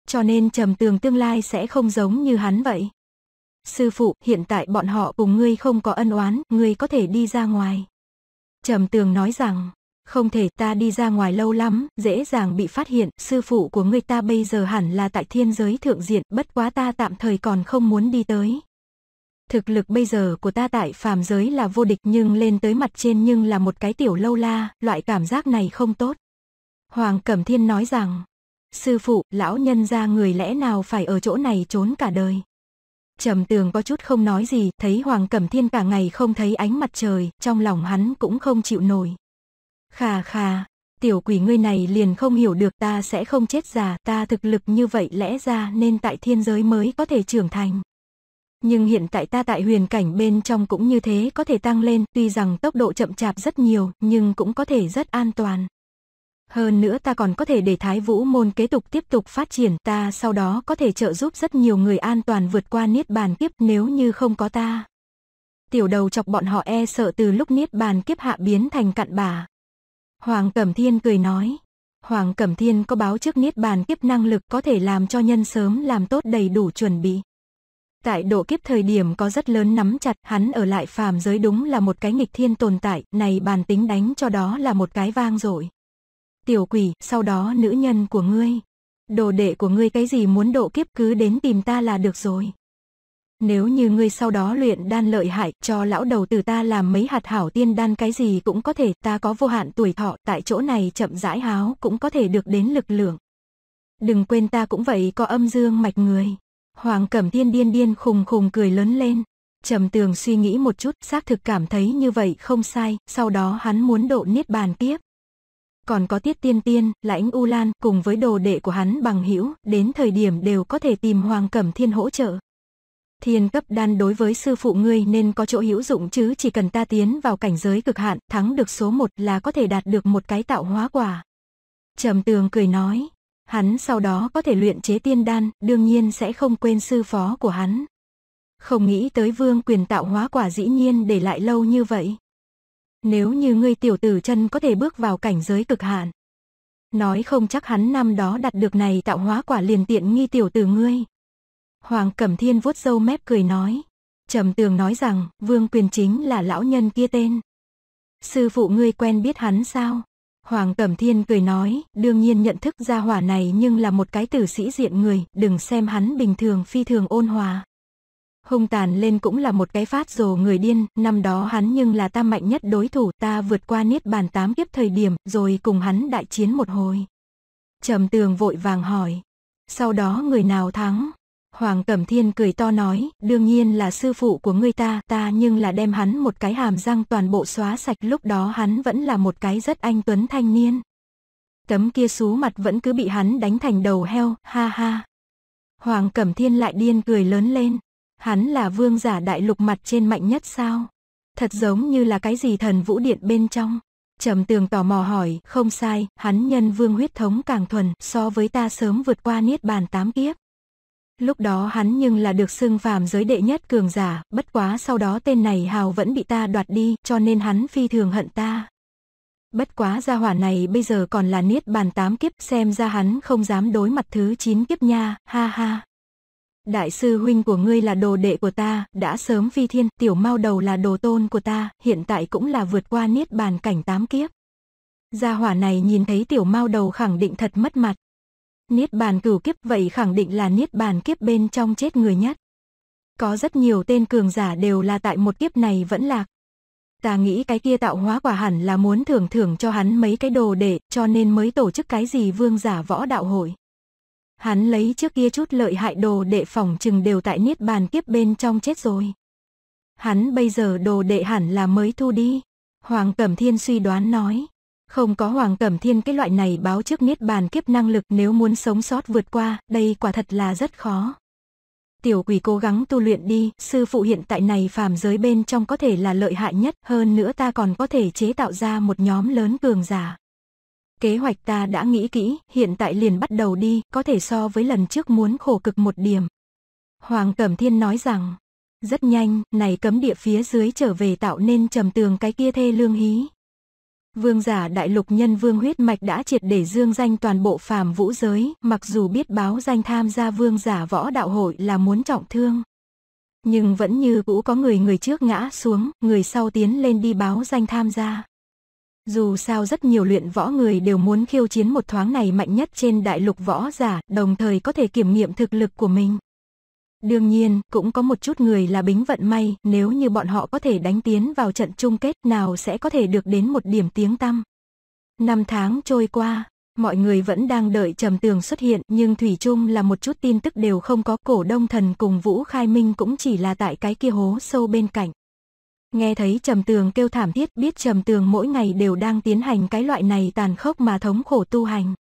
Cho nên Trầm Tường tương lai sẽ không giống như hắn vậy. Sư phụ, hiện tại bọn họ cùng ngươi không có ân oán, ngươi có thể đi ra ngoài. Trầm Tường nói rằng, không thể ta đi ra ngoài lâu lắm, dễ dàng bị phát hiện, sư phụ của người ta bây giờ hẳn là tại thiên giới thượng diện, bất quá ta tạm thời còn không muốn đi tới. Thực lực bây giờ của ta tại phàm giới là vô địch nhưng lên tới mặt trên nhưng là một cái tiểu lâu la, loại cảm giác này không tốt. Hoàng Cẩm Thiên nói rằng, sư phụ, lão nhân ra người lẽ nào phải ở chỗ này trốn cả đời. Trầm tường có chút không nói gì, thấy Hoàng Cẩm Thiên cả ngày không thấy ánh mặt trời, trong lòng hắn cũng không chịu nổi. Khà khà, tiểu quỷ ngươi này liền không hiểu được ta sẽ không chết già, ta thực lực như vậy lẽ ra nên tại thiên giới mới có thể trưởng thành. Nhưng hiện tại ta tại huyền cảnh bên trong cũng như thế có thể tăng lên, tuy rằng tốc độ chậm chạp rất nhiều, nhưng cũng có thể rất an toàn. Hơn nữa ta còn có thể để thái vũ môn kế tục tiếp tục phát triển ta sau đó có thể trợ giúp rất nhiều người an toàn vượt qua niết bàn kiếp nếu như không có ta. Tiểu đầu chọc bọn họ e sợ từ lúc niết bàn kiếp hạ biến thành cặn bả. Hoàng Cẩm Thiên cười nói. Hoàng Cẩm Thiên có báo trước Niết Bàn kiếp năng lực có thể làm cho nhân sớm làm tốt đầy đủ chuẩn bị. Tại độ kiếp thời điểm có rất lớn nắm chặt hắn ở lại phàm giới đúng là một cái nghịch thiên tồn tại, này bàn tính đánh cho đó là một cái vang rồi. Tiểu quỷ, sau đó nữ nhân của ngươi. Đồ đệ của ngươi cái gì muốn độ kiếp cứ đến tìm ta là được rồi. Nếu như ngươi sau đó luyện đan lợi hại, cho lão đầu tử ta làm mấy hạt hảo tiên đan cái gì cũng có thể, ta có vô hạn tuổi thọ, tại chỗ này chậm rãi háo cũng có thể được đến lực lượng. Đừng quên ta cũng vậy có âm dương mạch người. Hoàng Cẩm Thiên điên điên khùng khùng cười lớn lên. Trầm Tường suy nghĩ một chút, xác thực cảm thấy như vậy không sai, sau đó hắn muốn độ niết bàn tiếp. Còn có Tiết Tiên Tiên, Lãnh U Lan cùng với đồ đệ của hắn bằng hữu, đến thời điểm đều có thể tìm Hoàng Cẩm Thiên hỗ trợ, thiên cấp đan đối với sư phụ ngươi nên có chỗ hữu dụng chứ chỉ cần ta tiến vào cảnh giới cực hạn, thắng được số một là có thể đạt được một cái tạo hóa quả. Trầm tường cười nói, hắn sau đó có thể luyện chế tiên đan, đương nhiên sẽ không quên sư phó của hắn. Không nghĩ tới vương quyền tạo hóa quả dĩ nhiên để lại lâu như vậy. Nếu như ngươi tiểu tử chân có thể bước vào cảnh giới cực hạn. Nói không chắc hắn năm đó đạt được này tạo hóa quả liền tiện nghi tiểu tử ngươi. Hoàng Cẩm Thiên vuốt râu mép cười nói. Trầm Tường nói rằng, Vương Quyền chính là lão nhân kia tên. Sư phụ ngươi quen biết hắn sao? Hoàng Cẩm Thiên cười nói, đương nhiên nhận thức ra hỏa này nhưng là một cái tử sĩ diện người, đừng xem hắn bình thường phi thường ôn hòa. Hung tàn lên cũng là một cái phát rồ người điên, năm đó hắn nhưng là ta mạnh nhất đối thủ ta vượt qua niết bàn tám kiếp thời điểm rồi cùng hắn đại chiến một hồi. Trầm tường vội vàng hỏi, sau đó người nào thắng? Hoàng Cẩm Thiên cười to nói, đương nhiên là sư phụ của ngươi ta, ta nhưng là đem hắn một cái hàm răng toàn bộ xóa sạch lúc đó hắn vẫn là một cái rất anh tuấn thanh niên. Cấm kia xú mặt vẫn cứ bị hắn đánh thành đầu heo, ha ha. Hoàng Cẩm Thiên lại điên cười lớn lên, hắn là vương giả đại lục mặt trên mạnh nhất sao? Thật giống như là cái gì thần vũ điện bên trong. Trầm tường tò mò hỏi, không sai, hắn nhân vương huyết thống càng thuần, so với ta sớm vượt qua niết bàn tám kiếp. Lúc đó hắn nhưng là được xưng phàm giới đệ nhất cường giả, bất quá sau đó tên này hào vẫn bị ta đoạt đi, cho nên hắn phi thường hận ta. Bất quá gia hỏa này bây giờ còn là niết bàn tám kiếp, xem ra hắn không dám đối mặt thứ chín kiếp nha, ha ha. Đại sư huynh của ngươi là đồ đệ của ta, đã sớm phi thiên, tiểu mau đầu là đồ tôn của ta, hiện tại cũng là vượt qua niết bàn cảnh tám kiếp. Gia hỏa này nhìn thấy tiểu mau đầu khẳng định thật mất mặt. Niết bàn cửu kiếp vậy khẳng định là niết bàn kiếp bên trong chết người nhất. Có rất nhiều tên cường giả đều là tại một kiếp này vẫn lạc. Ta nghĩ cái kia tạo hóa quả hẳn là muốn thưởng thưởng cho hắn mấy cái đồ để, cho nên mới tổ chức cái gì vương giả võ đạo hội. Hắn lấy trước kia chút lợi hại đồ đệ phòng chừng đều tại niết bàn kiếp bên trong chết rồi. Hắn bây giờ đồ đệ hẳn là mới thu đi. Hoàng Cẩm Thiên suy đoán nói. Không có Hoàng Cẩm Thiên cái loại này báo trước niết bàn kiếp năng lực nếu muốn sống sót vượt qua, đây quả thật là rất khó. Tiểu quỷ cố gắng tu luyện đi, sư phụ hiện tại này phàm giới bên trong có thể là lợi hại nhất, hơn nữa ta còn có thể chế tạo ra một nhóm lớn cường giả. Kế hoạch ta đã nghĩ kỹ, hiện tại liền bắt đầu đi, có thể so với lần trước muốn khổ cực một điểm. Hoàng Cẩm Thiên nói rằng, rất nhanh, này cấm địa phía dưới trở về tạo nên trầm tường cái kia thê lương hí. Vương giả đại lục nhân vương huyết mạch đã triệt để dương danh toàn bộ phàm vũ giới, mặc dù biết báo danh tham gia vương giả võ đạo hội là muốn trọng thương. Nhưng vẫn như cũ có người người trước ngã xuống, người sau tiến lên đi báo danh tham gia. Dù sao rất nhiều luyện võ người đều muốn khiêu chiến một thoáng này mạnh nhất trên đại lục võ giả, đồng thời có thể kiểm nghiệm thực lực của mình. Đương nhiên, cũng có một chút người là bính vận may, nếu như bọn họ có thể đánh tiến vào trận chung kết nào sẽ có thể được đến một điểm tiếng tăm. Năm tháng trôi qua, mọi người vẫn đang đợi trầm tường xuất hiện nhưng Thủy chung là một chút tin tức đều không có cổ đông thần cùng Vũ Khai Minh cũng chỉ là tại cái kia hố sâu bên cạnh. Nghe thấy trầm tường kêu thảm thiết biết trầm tường mỗi ngày đều đang tiến hành cái loại này tàn khốc mà thống khổ tu hành.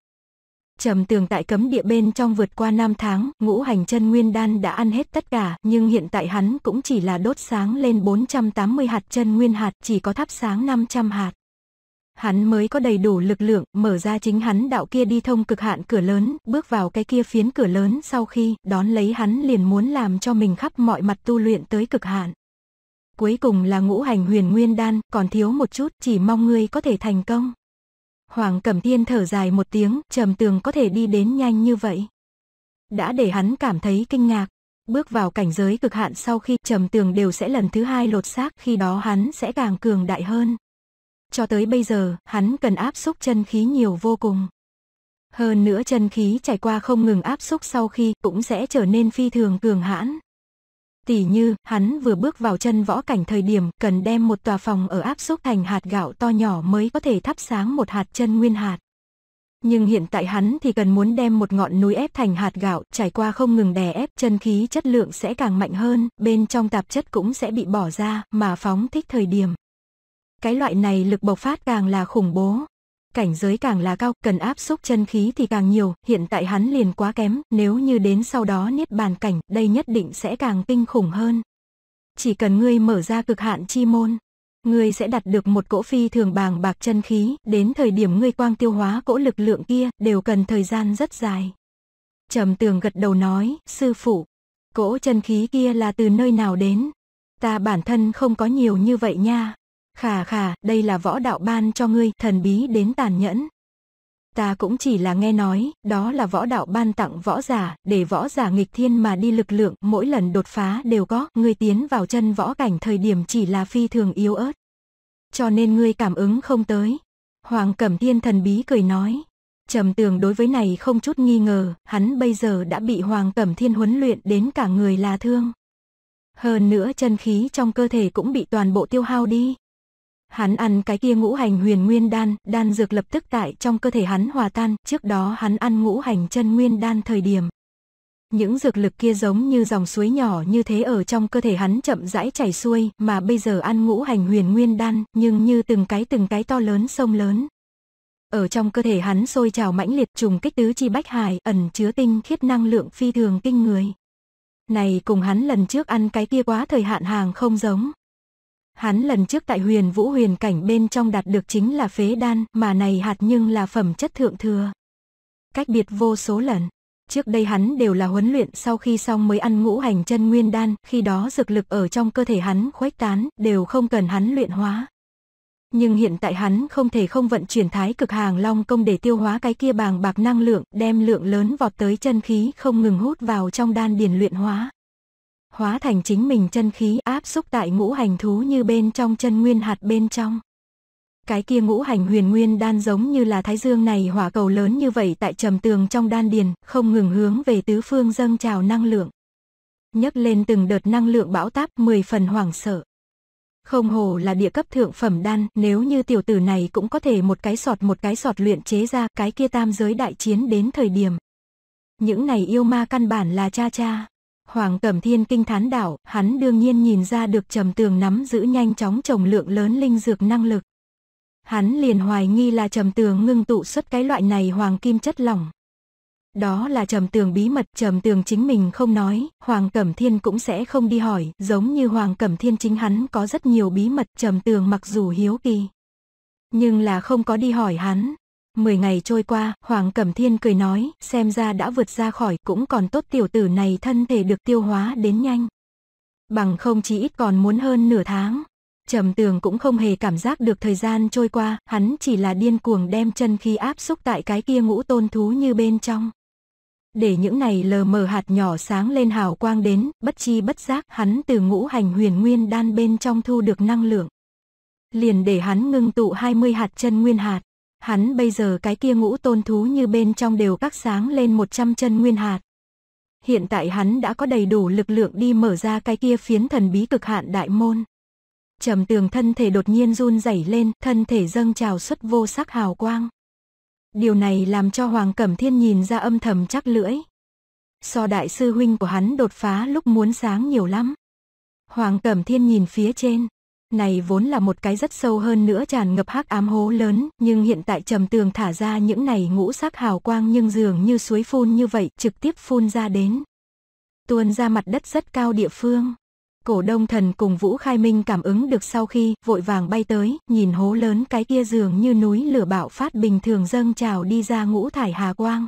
Trầm tường tại cấm địa bên trong vượt qua năm tháng, ngũ hành chân nguyên đan đã ăn hết tất cả, nhưng hiện tại hắn cũng chỉ là đốt sáng lên 480 hạt chân nguyên hạt, chỉ có thắp sáng 500 hạt. Hắn mới có đầy đủ lực lượng, mở ra chính hắn đạo kia đi thông cực hạn cửa lớn, bước vào cái kia phiến cửa lớn sau khi đón lấy hắn liền muốn làm cho mình khắp mọi mặt tu luyện tới cực hạn. Cuối cùng là ngũ hành huyền nguyên đan, còn thiếu một chút, chỉ mong ngươi có thể thành công. Hoàng Cẩm Thiên thở dài một tiếng, trầm tường có thể đi đến nhanh như vậy. Đã để hắn cảm thấy kinh ngạc. Bước vào cảnh giới cực hạn sau khi trầm tường đều sẽ lần thứ hai lột xác khi đó hắn sẽ càng cường đại hơn. Cho tới bây giờ, hắn cần áp xúc chân khí nhiều vô cùng. Hơn nữa chân khí trải qua không ngừng áp xúc sau khi cũng sẽ trở nên phi thường cường hãn. Tỷ như, hắn vừa bước vào chân võ cảnh thời điểm cần đem một tòa phòng ở áp xúc thành hạt gạo to nhỏ mới có thể thắp sáng một hạt chân nguyên hạt. Nhưng hiện tại hắn thì cần muốn đem một ngọn núi ép thành hạt gạo, trải qua không ngừng đè ép, chân khí chất lượng sẽ càng mạnh hơn, bên trong tạp chất cũng sẽ bị bỏ ra, mà phóng thích thời điểm. Cái loại này lực bộc phát càng là khủng bố, cảnh giới càng là cao, cần áp xúc chân khí thì càng nhiều, hiện tại hắn liền quá kém, nếu như đến sau đó niết bàn cảnh, đây nhất định sẽ càng kinh khủng hơn. Chỉ cần ngươi mở ra cực hạn chi môn, ngươi sẽ đạt được một cỗ phi thường bàng bạc chân khí, đến thời điểm ngươi quang tiêu hóa cỗ lực lượng kia, đều cần thời gian rất dài. Trầm tường gật đầu nói, sư phụ, cỗ chân khí kia là từ nơi nào đến? Ta bản thân không có nhiều như vậy nha, Khà khà, đây là võ đạo ban cho ngươi, thần bí đến tàn nhẫn. Ta cũng chỉ là nghe nói, đó là võ đạo ban tặng võ giả, để võ giả nghịch thiên mà đi lực lượng, mỗi lần đột phá đều có, ngươi tiến vào chân võ cảnh thời điểm chỉ là phi thường yếu ớt. Cho nên ngươi cảm ứng không tới. Hoàng Cẩm Thiên thần bí cười nói. Trầm tường đối với này không chút nghi ngờ, hắn bây giờ đã bị Hoàng Cẩm Thiên huấn luyện đến cả người là thương. Hơn nữa chân khí trong cơ thể cũng bị toàn bộ tiêu hao đi. Hắn ăn cái kia ngũ hành huyền nguyên đan, đan dược lập tức tại trong cơ thể hắn hòa tan, trước đó hắn ăn ngũ hành chân nguyên đan thời điểm. Những dược lực kia giống như dòng suối nhỏ như thế ở trong cơ thể hắn chậm rãi chảy xuôi, mà bây giờ ăn ngũ hành huyền nguyên đan, nhưng như từng cái từng cái to lớn sông lớn. Ở trong cơ thể hắn sôi trào mãnh liệt trùng kích tứ chi bách hải, ẩn chứa tinh khiết năng lượng phi thường kinh người. Này cùng hắn lần trước ăn cái kia quá thời hạn hàng không giống. Hắn lần trước tại huyền vũ huyền cảnh bên trong đạt được chính là phế đan, mà này hạt nhưng là phẩm chất thượng thừa. Cách biệt vô số lần. Trước đây hắn đều là huấn luyện sau khi xong mới ăn ngũ hành chân nguyên đan, khi đó dược lực ở trong cơ thể hắn khuếch tán, đều không cần hắn luyện hóa. Nhưng hiện tại hắn không thể không vận chuyển thái cực hàng long công để tiêu hóa cái kia bàng bạc năng lượng, đem lượng lớn vọt tới chân khí không ngừng hút vào trong đan điền luyện hóa hóa thành chính mình chân khí áp xúc tại ngũ hành thú như bên trong chân nguyên hạt bên trong. Cái kia ngũ hành huyền nguyên đan giống như là thái dương này hỏa cầu lớn như vậy tại trầm tường trong đan điền, không ngừng hướng về tứ phương dâng trào năng lượng. nhấc lên từng đợt năng lượng bão táp mười phần hoảng sợ. Không hồ là địa cấp thượng phẩm đan, nếu như tiểu tử này cũng có thể một cái sọt một cái sọt luyện chế ra cái kia tam giới đại chiến đến thời điểm. Những này yêu ma căn bản là cha cha. Hoàng Cẩm Thiên kinh thán đảo, hắn đương nhiên nhìn ra được trầm tường nắm giữ nhanh chóng trồng lượng lớn linh dược năng lực. Hắn liền hoài nghi là trầm tường ngưng tụ xuất cái loại này hoàng kim chất lỏng. Đó là trầm tường bí mật, trầm tường chính mình không nói, Hoàng Cẩm Thiên cũng sẽ không đi hỏi, giống như Hoàng Cẩm Thiên chính hắn có rất nhiều bí mật, trầm tường mặc dù hiếu kỳ. Nhưng là không có đi hỏi hắn, Mười ngày trôi qua, Hoàng Cẩm Thiên cười nói, xem ra đã vượt ra khỏi, cũng còn tốt tiểu tử này thân thể được tiêu hóa đến nhanh. Bằng không chỉ ít còn muốn hơn nửa tháng. Trầm tường cũng không hề cảm giác được thời gian trôi qua, hắn chỉ là điên cuồng đem chân khi áp xúc tại cái kia ngũ tôn thú như bên trong. Để những này lờ mờ hạt nhỏ sáng lên hào quang đến, bất chi bất giác hắn từ ngũ hành huyền nguyên đan bên trong thu được năng lượng. Liền để hắn ngưng tụ 20 hạt chân nguyên hạt hắn bây giờ cái kia ngũ tôn thú như bên trong đều các sáng lên 100 chân nguyên hạt. Hiện tại hắn đã có đầy đủ lực lượng đi mở ra cái kia phiến thần bí cực hạn đại môn. Trầm tường thân thể đột nhiên run rẩy lên, thân thể dâng trào xuất vô sắc hào quang. Điều này làm cho Hoàng Cẩm Thiên nhìn ra âm thầm chắc lưỡi. So đại sư huynh của hắn đột phá lúc muốn sáng nhiều lắm. Hoàng Cẩm Thiên nhìn phía trên, này vốn là một cái rất sâu hơn nữa tràn ngập hắc ám hố lớn, nhưng hiện tại trầm tường thả ra những này ngũ sắc hào quang nhưng dường như suối phun như vậy, trực tiếp phun ra đến. Tuôn ra mặt đất rất cao địa phương. Cổ đông thần cùng Vũ Khai Minh cảm ứng được sau khi vội vàng bay tới, nhìn hố lớn cái kia dường như núi lửa bạo phát bình thường dâng trào đi ra ngũ thải hà quang.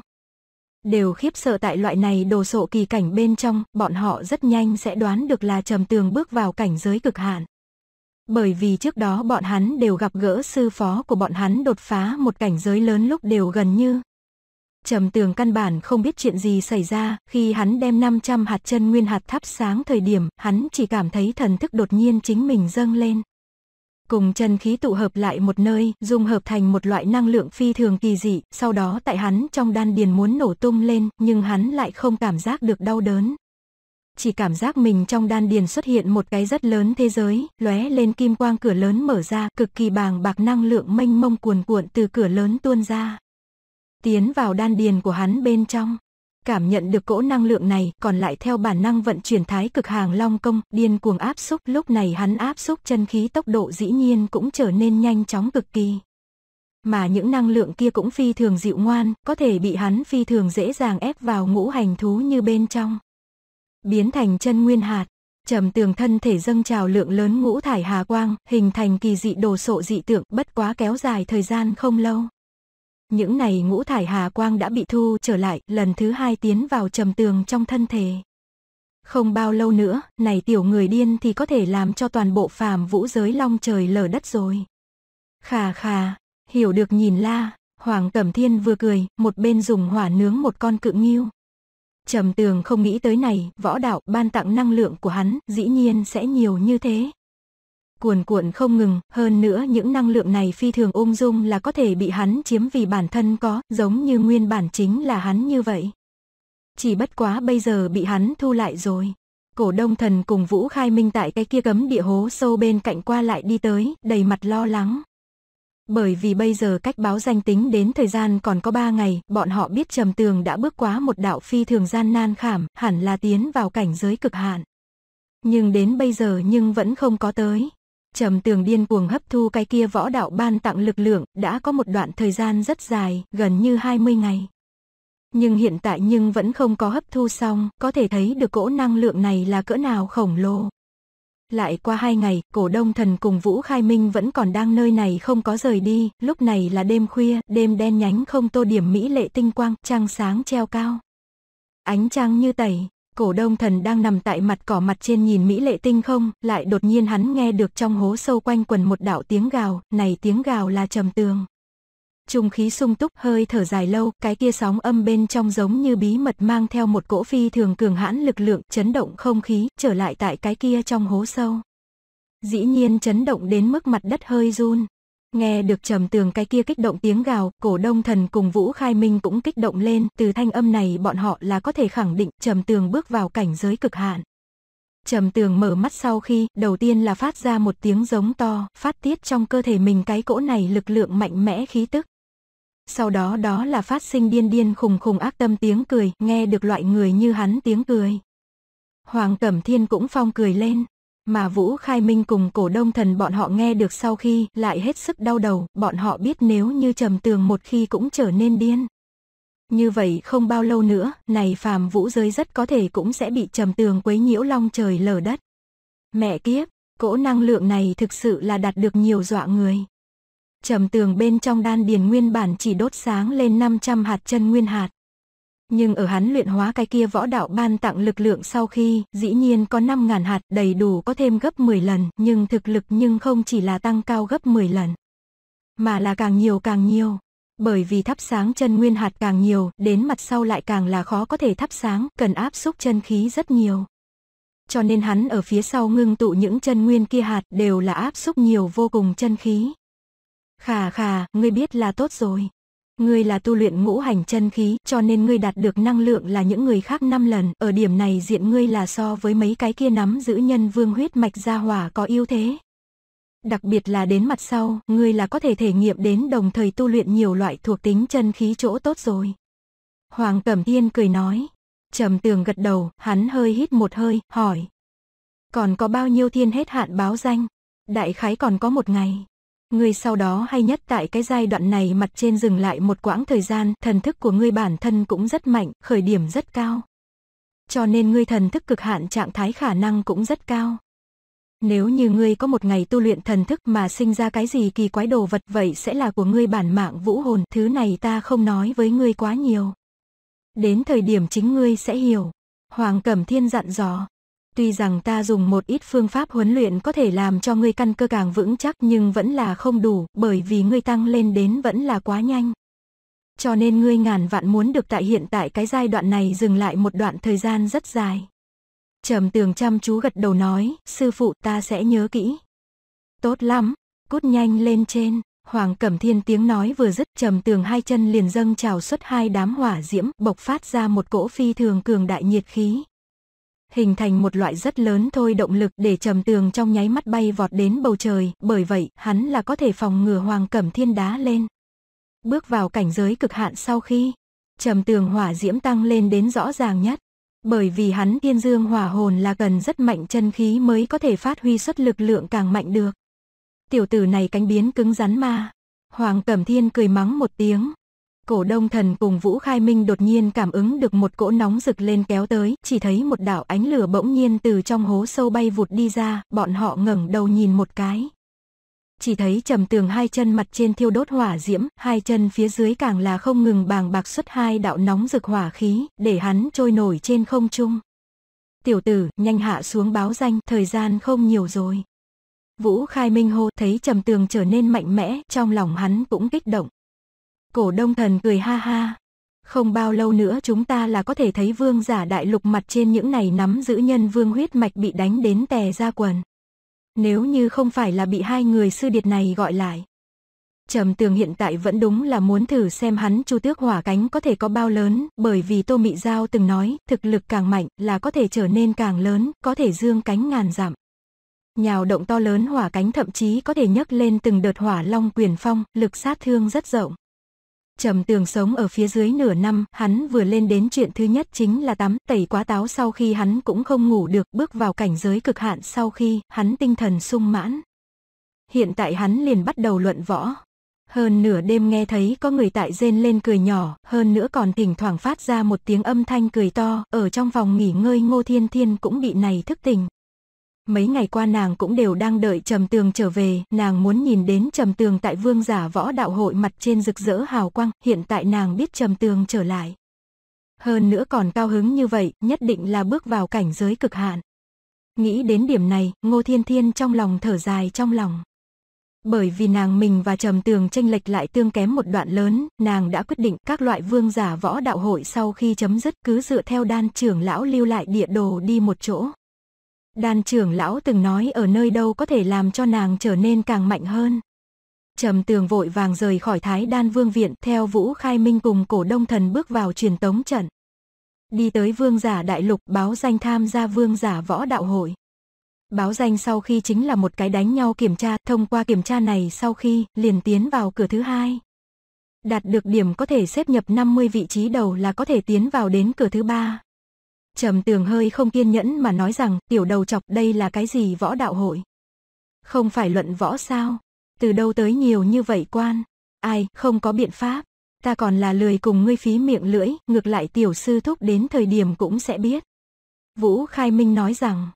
Đều khiếp sợ tại loại này đồ sộ kỳ cảnh bên trong, bọn họ rất nhanh sẽ đoán được là trầm tường bước vào cảnh giới cực hạn. Bởi vì trước đó bọn hắn đều gặp gỡ sư phó của bọn hắn đột phá một cảnh giới lớn lúc đều gần như. Trầm tường căn bản không biết chuyện gì xảy ra, khi hắn đem 500 hạt chân nguyên hạt thắp sáng thời điểm, hắn chỉ cảm thấy thần thức đột nhiên chính mình dâng lên. Cùng chân khí tụ hợp lại một nơi, dung hợp thành một loại năng lượng phi thường kỳ dị, sau đó tại hắn trong đan điền muốn nổ tung lên, nhưng hắn lại không cảm giác được đau đớn, chỉ cảm giác mình trong đan điền xuất hiện một cái rất lớn thế giới, lóe lên kim quang cửa lớn mở ra, cực kỳ bàng bạc năng lượng mênh mông cuồn cuộn từ cửa lớn tuôn ra. Tiến vào đan điền của hắn bên trong. Cảm nhận được cỗ năng lượng này, còn lại theo bản năng vận chuyển thái cực hàng long công, điên cuồng áp xúc, lúc này hắn áp xúc chân khí tốc độ dĩ nhiên cũng trở nên nhanh chóng cực kỳ mà những năng lượng kia cũng phi thường dịu ngoan, có thể bị hắn phi thường dễ dàng ép vào ngũ hành thú như bên trong biến thành chân nguyên hạt. Trầm tường thân thể dâng trào lượng lớn ngũ thải hà quang, hình thành kỳ dị đồ sộ dị tượng bất quá kéo dài thời gian không lâu. Những này ngũ thải hà quang đã bị thu trở lại, lần thứ hai tiến vào trầm tường trong thân thể. Không bao lâu nữa, này tiểu người điên thì có thể làm cho toàn bộ phàm vũ giới long trời lở đất rồi. Khà khà, hiểu được nhìn la, Hoàng Cẩm Thiên vừa cười, một bên dùng hỏa nướng một con cự nghiêu, Trầm tường không nghĩ tới này, võ đạo ban tặng năng lượng của hắn dĩ nhiên sẽ nhiều như thế. Cuồn cuộn không ngừng, hơn nữa những năng lượng này phi thường ung dung là có thể bị hắn chiếm vì bản thân có, giống như nguyên bản chính là hắn như vậy. Chỉ bất quá bây giờ bị hắn thu lại rồi. Cổ đông thần cùng Vũ Khai Minh tại cái kia cấm địa hố sâu bên cạnh qua lại đi tới, đầy mặt lo lắng. Bởi vì bây giờ cách báo danh tính đến thời gian còn có 3 ngày, bọn họ biết Trầm Tường đã bước quá một đạo phi thường gian nan khảm, hẳn là tiến vào cảnh giới cực hạn. Nhưng đến bây giờ nhưng vẫn không có tới. Trầm Tường điên cuồng hấp thu cái kia võ đạo ban tặng lực lượng, đã có một đoạn thời gian rất dài, gần như 20 ngày. Nhưng hiện tại nhưng vẫn không có hấp thu xong, có thể thấy được cỗ năng lượng này là cỡ nào khổng lồ. Lại qua hai ngày, cổ đông thần cùng Vũ Khai Minh vẫn còn đang nơi này không có rời đi, lúc này là đêm khuya, đêm đen nhánh không tô điểm mỹ lệ tinh quang, trăng sáng treo cao. Ánh trăng như tẩy, cổ đông thần đang nằm tại mặt cỏ mặt trên nhìn mỹ lệ tinh không, lại đột nhiên hắn nghe được trong hố sâu quanh quần một đạo tiếng gào, này tiếng gào là trầm tường. Trung khí sung túc, hơi thở dài lâu, cái kia sóng âm bên trong giống như bí mật mang theo một cỗ phi thường cường hãn lực lượng, chấn động không khí, trở lại tại cái kia trong hố sâu. Dĩ nhiên chấn động đến mức mặt đất hơi run. Nghe được trầm tường cái kia kích động tiếng gào, cổ đông thần cùng Vũ Khai Minh cũng kích động lên, từ thanh âm này bọn họ là có thể khẳng định trầm tường bước vào cảnh giới cực hạn. Trầm tường mở mắt sau khi, đầu tiên là phát ra một tiếng giống to, phát tiết trong cơ thể mình cái cỗ này lực lượng mạnh mẽ khí tức. Sau đó đó là phát sinh điên điên khùng khùng ác tâm tiếng cười, nghe được loại người như hắn tiếng cười. Hoàng Cẩm Thiên cũng phong cười lên, mà Vũ Khai Minh cùng cổ đông thần bọn họ nghe được sau khi lại hết sức đau đầu, bọn họ biết nếu như trầm tường một khi cũng trở nên điên. Như vậy không bao lâu nữa, này phàm vũ giới rất có thể cũng sẽ bị trầm tường quấy nhiễu long trời lở đất. Mẹ kiếp, cỗ năng lượng này thực sự là đạt được nhiều dọa người trầm tường bên trong đan điền nguyên bản chỉ đốt sáng lên 500 hạt chân nguyên hạt. Nhưng ở hắn luyện hóa cái kia võ đạo ban tặng lực lượng sau khi, dĩ nhiên có 5.000 hạt đầy đủ có thêm gấp 10 lần, nhưng thực lực nhưng không chỉ là tăng cao gấp 10 lần, mà là càng nhiều càng nhiều. Bởi vì thắp sáng chân nguyên hạt càng nhiều, đến mặt sau lại càng là khó có thể thắp sáng, cần áp xúc chân khí rất nhiều. Cho nên hắn ở phía sau ngưng tụ những chân nguyên kia hạt đều là áp xúc nhiều vô cùng chân khí. Khà khà, ngươi biết là tốt rồi. Ngươi là tu luyện ngũ hành chân khí, cho nên ngươi đạt được năng lượng là những người khác 5 lần, ở điểm này diện ngươi là so với mấy cái kia nắm giữ nhân vương huyết mạch gia hỏa có ưu thế. Đặc biệt là đến mặt sau, ngươi là có thể thể nghiệm đến đồng thời tu luyện nhiều loại thuộc tính chân khí chỗ tốt rồi. Hoàng Cẩm Thiên cười nói. Trầm tường gật đầu, hắn hơi hít một hơi, hỏi. Còn có bao nhiêu thiên hết hạn báo danh? Đại khái còn có một ngày. Ngươi sau đó hay nhất tại cái giai đoạn này mặt trên dừng lại một quãng thời gian, thần thức của ngươi bản thân cũng rất mạnh, khởi điểm rất cao. Cho nên ngươi thần thức cực hạn trạng thái khả năng cũng rất cao. Nếu như ngươi có một ngày tu luyện thần thức mà sinh ra cái gì kỳ quái đồ vật vậy sẽ là của ngươi bản mạng vũ hồn, thứ này ta không nói với ngươi quá nhiều. Đến thời điểm chính ngươi sẽ hiểu. Hoàng Cẩm Thiên dặn dò. Tuy rằng ta dùng một ít phương pháp huấn luyện có thể làm cho ngươi căn cơ càng vững chắc nhưng vẫn là không đủ bởi vì ngươi tăng lên đến vẫn là quá nhanh. Cho nên ngươi ngàn vạn muốn được tại hiện tại cái giai đoạn này dừng lại một đoạn thời gian rất dài. Trầm tường chăm chú gật đầu nói, sư phụ ta sẽ nhớ kỹ. Tốt lắm, cút nhanh lên trên, Hoàng Cẩm Thiên tiếng nói vừa dứt trầm tường hai chân liền dâng trào xuất hai đám hỏa diễm bộc phát ra một cỗ phi thường cường đại nhiệt khí, hình thành một loại rất lớn thôi động lực để trầm tường trong nháy mắt bay vọt đến bầu trời, bởi vậy hắn là có thể phòng ngừa hoàng cẩm thiên đá lên. Bước vào cảnh giới cực hạn sau khi, trầm tường hỏa diễm tăng lên đến rõ ràng nhất. Bởi vì hắn thiên dương hỏa hồn là cần rất mạnh chân khí mới có thể phát huy xuất lực lượng càng mạnh được. Tiểu tử này cánh biến cứng rắn mà. Hoàng Cẩm Thiên cười mắng một tiếng, Cổ đông thần cùng Vũ Khai Minh đột nhiên cảm ứng được một cỗ nóng rực lên kéo tới, chỉ thấy một đạo ánh lửa bỗng nhiên từ trong hố sâu bay vụt đi ra, bọn họ ngẩng đầu nhìn một cái. Chỉ thấy trầm tường hai chân mặt trên thiêu đốt hỏa diễm, hai chân phía dưới càng là không ngừng bàng bạc xuất hai đạo nóng rực hỏa khí, để hắn trôi nổi trên không trung. Tiểu tử, nhanh hạ xuống báo danh, thời gian không nhiều rồi. Vũ Khai Minh hô thấy trầm tường trở nên mạnh mẽ, trong lòng hắn cũng kích động. Cổ đông thần cười ha ha. Không bao lâu nữa chúng ta là có thể thấy vương giả đại lục mặt trên những này nắm giữ nhân vương huyết mạch bị đánh đến tè ra quần. Nếu như không phải là bị hai người sư điệt này gọi lại. Trầm tường hiện tại vẫn đúng là muốn thử xem hắn chu tước hỏa cánh có thể có bao lớn, bởi vì Tô Mị Giao từng nói, thực lực càng mạnh là có thể trở nên càng lớn, có thể dương cánh ngàn dặm. Nhào động to lớn hỏa cánh thậm chí có thể nhấc lên từng đợt hỏa long quyền phong, lực sát thương rất rộng. Trầm tường sống ở phía dưới nửa năm, hắn vừa lên đến chuyện thứ nhất chính là tắm, tẩy quá táo sau khi hắn cũng không ngủ được, bước vào cảnh giới cực hạn sau khi hắn tinh thần sung mãn. Hiện tại hắn liền bắt đầu luận võ. Hơn nửa đêm nghe thấy có người tại rên lên cười nhỏ, hơn nữa còn thỉnh thoảng phát ra một tiếng âm thanh cười to, ở trong vòng nghỉ ngơi Ngô Thiên Thiên cũng bị này thức tỉnh. Mấy ngày qua nàng cũng đều đang đợi Trầm Tường trở về, nàng muốn nhìn đến Trầm Tường tại vương giả võ đạo hội mặt trên rực rỡ hào quang, hiện tại nàng biết Trầm Tường trở lại. Hơn nữa còn cao hứng như vậy, nhất định là bước vào cảnh giới cực hạn. Nghĩ đến điểm này, Ngô Thiên Thiên trong lòng thở dài trong lòng. Bởi vì nàng mình và Trầm Tường tranh lệch lại tương kém một đoạn lớn, nàng đã quyết định các loại vương giả võ đạo hội sau khi chấm dứt cứ dựa theo đan trưởng lão lưu lại địa đồ đi một chỗ. Đan trưởng lão từng nói ở nơi đâu có thể làm cho nàng trở nên càng mạnh hơn. Trầm tường vội vàng rời khỏi thái đan vương viện theo vũ khai minh cùng cổ đông thần bước vào truyền tống trận. Đi tới vương giả đại lục báo danh tham gia vương giả võ đạo hội. Báo danh sau khi chính là một cái đánh nhau kiểm tra, thông qua kiểm tra này sau khi liền tiến vào cửa thứ hai. Đạt được điểm có thể xếp nhập 50 vị trí đầu là có thể tiến vào đến cửa thứ ba. Trầm tường hơi không kiên nhẫn mà nói rằng tiểu đầu chọc đây là cái gì võ đạo hội. Không phải luận võ sao? Từ đâu tới nhiều như vậy quan? Ai, không có biện pháp. Ta còn là lười cùng ngươi phí miệng lưỡi, ngược lại tiểu sư thúc đến thời điểm cũng sẽ biết. Vũ Khai Minh nói rằng,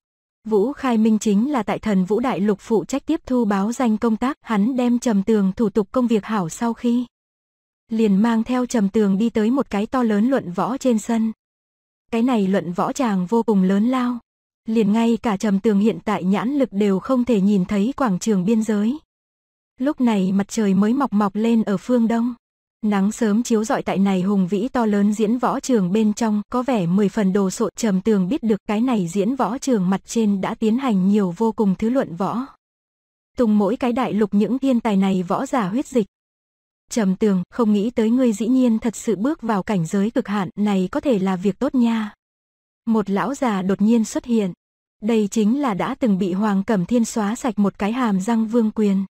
Vũ Khai Minh chính là tại thần Vũ Đại Lục phụ trách tiếp thu báo danh công tác, hắn đem trầm tường thủ tục công việc hảo sau khi. Liền mang theo trầm tường đi tới một cái to lớn luận võ trên sân. Cái này luận võ chàng vô cùng lớn lao. Liền ngay cả trầm tường hiện tại nhãn lực đều không thể nhìn thấy quảng trường biên giới. Lúc này mặt trời mới mọc mọc lên ở phương đông. Nắng sớm chiếu rọi tại này hùng vĩ to lớn diễn võ trường bên trong có vẻ mười phần đồ sộ trầm tường biết được cái này diễn võ trường mặt trên đã tiến hành nhiều vô cùng thứ luận võ. Tùng mỗi cái đại lục những thiên tài này võ giả huyết dịch Trầm tường, không nghĩ tới ngươi dĩ nhiên thật sự bước vào cảnh giới cực hạn này có thể là việc tốt nha. Một lão già đột nhiên xuất hiện. Đây chính là đã từng bị Hoàng Cẩm Thiên xóa sạch một cái hàm răng vương quyền.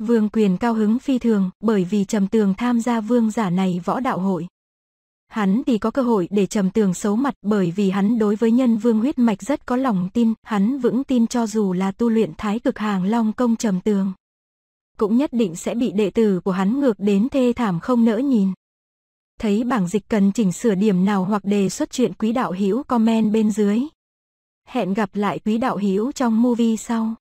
Vương quyền cao hứng phi thường, bởi vì trầm tường tham gia vương giả này võ đạo hội. Hắn thì có cơ hội để trầm tường xấu mặt bởi vì hắn đối với nhân vương huyết mạch rất có lòng tin, hắn vững tin cho dù là tu luyện thái cực hàng long công trầm tường cũng nhất định sẽ bị đệ tử của hắn ngược đến thê thảm không nỡ nhìn. Thấy bảng dịch cần chỉnh sửa điểm nào hoặc đề xuất chuyện quý đạo hữu comment bên dưới. Hẹn gặp lại quý đạo hữu trong movie sau.